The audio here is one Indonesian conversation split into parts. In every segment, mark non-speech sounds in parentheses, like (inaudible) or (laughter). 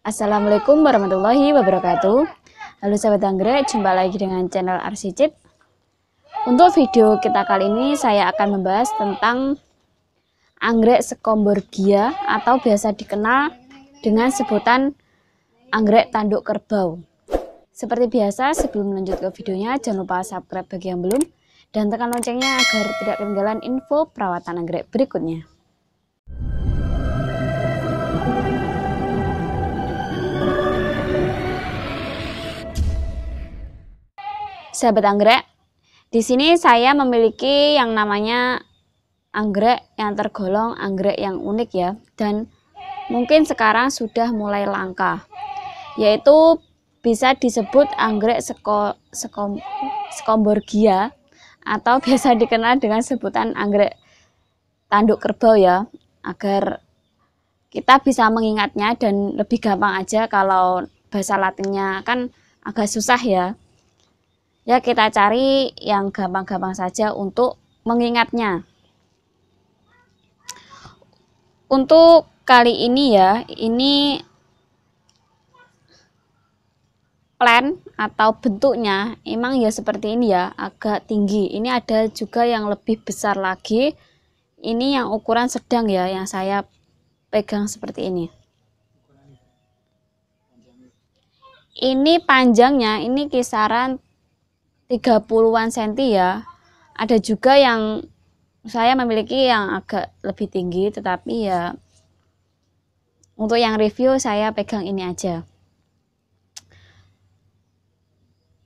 Assalamualaikum warahmatullahi wabarakatuh. Halo sahabat anggrek, jumpa lagi dengan channel Arsicip. Untuk video kita kali ini saya akan membahas tentang anggrek sekomborgia atau biasa dikenal dengan sebutan anggrek tanduk kerbau. Seperti biasa, sebelum lanjut ke videonya, jangan lupa subscribe bagi yang belum dan tekan loncengnya agar tidak ketinggalan info perawatan anggrek berikutnya. sahabat anggrek. Di sini saya memiliki yang namanya anggrek yang tergolong anggrek yang unik ya dan mungkin sekarang sudah mulai langka. Yaitu bisa disebut anggrek seko, sekom, sekomborgia atau (laughs) biasa dikenal dengan sebutan anggrek tanduk kerbau ya agar kita bisa mengingatnya dan lebih gampang aja kalau bahasa latinnya kan agak susah ya ya kita cari yang gampang-gampang saja untuk mengingatnya untuk kali ini ya ini plan atau bentuknya emang ya seperti ini ya agak tinggi ini ada juga yang lebih besar lagi ini yang ukuran sedang ya yang saya pegang seperti ini ini panjangnya ini kisaran 30-an senti ya. Ada juga yang saya memiliki yang agak lebih tinggi tetapi ya untuk yang review saya pegang ini aja.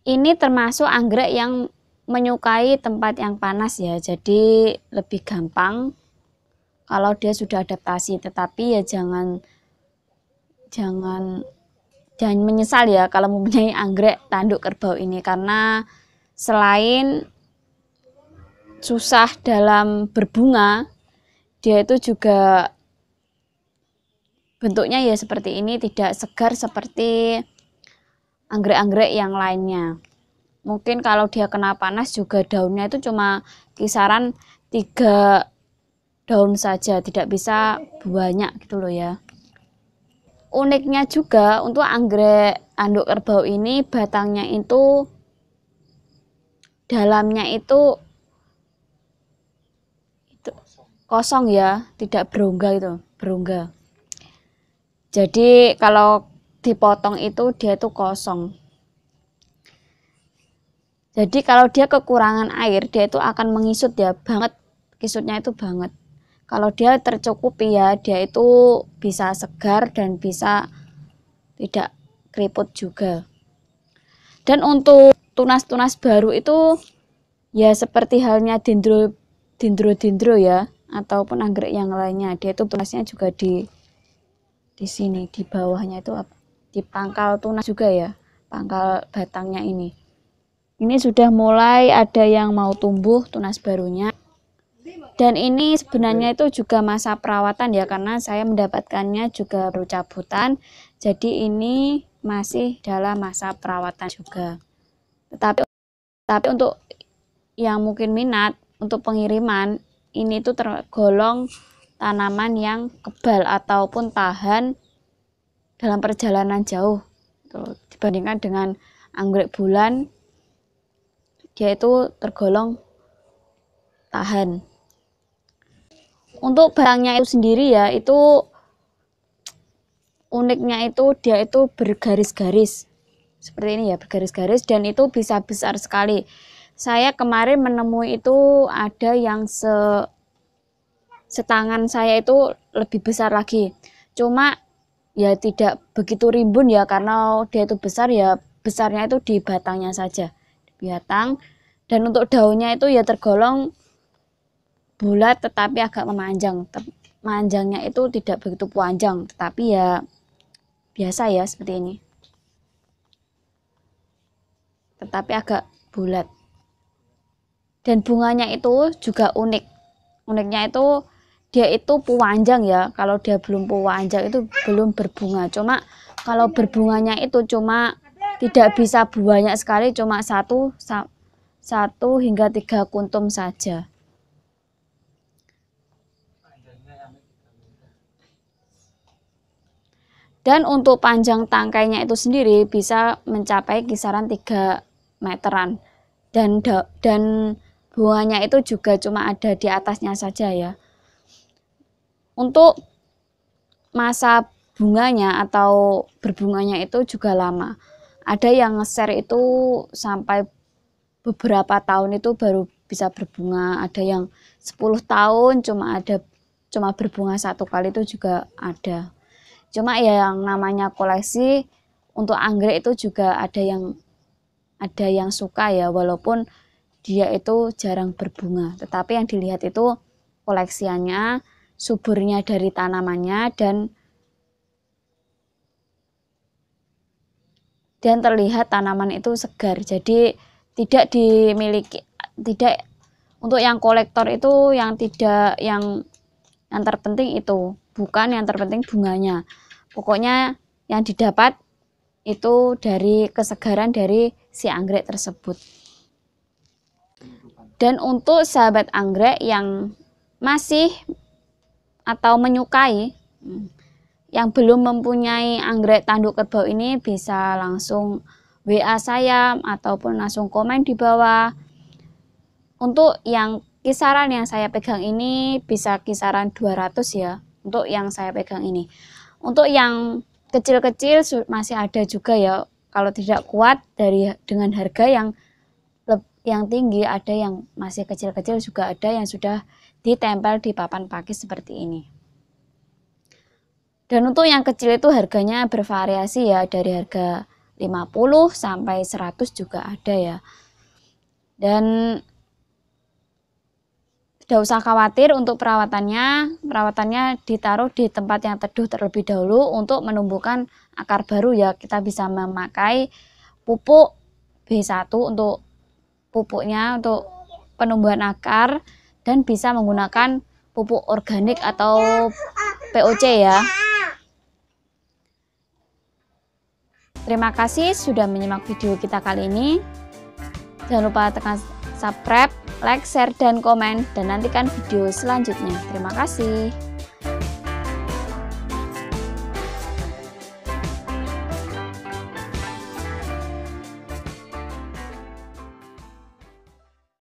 Ini termasuk anggrek yang menyukai tempat yang panas ya. Jadi lebih gampang kalau dia sudah adaptasi tetapi ya jangan jangan jangan menyesal ya kalau mempunyai anggrek tanduk kerbau ini karena selain susah dalam berbunga, dia itu juga bentuknya ya seperti ini, tidak segar seperti anggrek-anggrek yang lainnya. Mungkin kalau dia kena panas juga daunnya itu cuma kisaran tiga daun saja, tidak bisa banyak gitu loh ya. Uniknya juga untuk anggrek anduk kerbau ini batangnya itu dalamnya itu itu kosong ya, tidak berongga itu, berongga. Jadi kalau dipotong itu dia itu kosong. Jadi kalau dia kekurangan air, dia itu akan mengisut ya banget, kisutnya itu banget. Kalau dia tercukupi ya, dia itu bisa segar dan bisa tidak keriput juga. Dan untuk tunas-tunas baru itu ya seperti halnya dendro dendro dendro ya ataupun anggrek yang lainnya dia itu tunasnya juga di di sini di bawahnya itu apa di pangkal tunas juga ya pangkal batangnya ini ini sudah mulai ada yang mau tumbuh tunas barunya dan ini sebenarnya itu juga masa perawatan ya karena saya mendapatkannya juga baru cabutan jadi ini masih dalam masa perawatan juga tapi tapi untuk yang mungkin minat untuk pengiriman ini itu tergolong tanaman yang kebal ataupun tahan dalam perjalanan jauh tuh, gitu dibandingkan dengan anggrek bulan dia itu tergolong tahan untuk barangnya itu sendiri ya itu uniknya itu dia itu bergaris-garis seperti ini ya bergaris-garis dan itu bisa besar sekali saya kemarin menemui itu ada yang se setangan saya itu lebih besar lagi cuma ya tidak begitu rimbun ya karena dia itu besar ya besarnya itu di batangnya saja di batang dan untuk daunnya itu ya tergolong bulat tetapi agak memanjang manjangnya itu tidak begitu panjang tetapi ya biasa ya seperti ini tetapi agak bulat. Dan bunganya itu juga unik. Uniknya itu dia itu puanjang ya. Kalau dia belum puanjang itu belum berbunga. Cuma kalau berbunganya itu cuma tidak bisa banyak sekali, cuma satu satu hingga tiga kuntum saja. Dan untuk panjang tangkainya itu sendiri bisa mencapai kisaran 3 meteran dan dan buahnya itu juga cuma ada di atasnya saja ya. Untuk masa bunganya atau berbunganya itu juga lama. Ada yang share itu sampai beberapa tahun itu baru bisa berbunga, ada yang 10 tahun cuma ada cuma berbunga satu kali itu juga ada. Cuma ya yang namanya koleksi untuk anggrek itu juga ada yang ada yang suka ya walaupun dia itu jarang berbunga tetapi yang dilihat itu koleksiannya suburnya dari tanamannya dan dan terlihat tanaman itu segar jadi tidak dimiliki tidak untuk yang kolektor itu yang tidak yang yang terpenting itu bukan yang terpenting bunganya pokoknya yang didapat itu dari kesegaran dari si anggrek tersebut. Dan untuk sahabat anggrek yang masih atau menyukai yang belum mempunyai anggrek tanduk kerbau ini bisa langsung WA saya ataupun langsung komen di bawah. Untuk yang kisaran yang saya pegang ini bisa kisaran 200 ya untuk yang saya pegang ini. Untuk yang kecil-kecil masih ada juga ya kalau tidak kuat dari dengan harga yang yang tinggi ada yang masih kecil-kecil juga ada yang sudah ditempel di papan pakis seperti ini dan untuk yang kecil itu harganya bervariasi ya dari harga 50 sampai 100 juga ada ya dan tidak usah khawatir untuk perawatannya, perawatannya ditaruh di tempat yang teduh terlebih dahulu untuk menumbuhkan akar baru ya. Kita bisa memakai pupuk B1 untuk pupuknya untuk penumbuhan akar dan bisa menggunakan pupuk organik atau POC ya. Terima kasih sudah menyimak video kita kali ini. Jangan lupa tekan subscribe like, share, dan komen. Dan nantikan video selanjutnya. Terima kasih.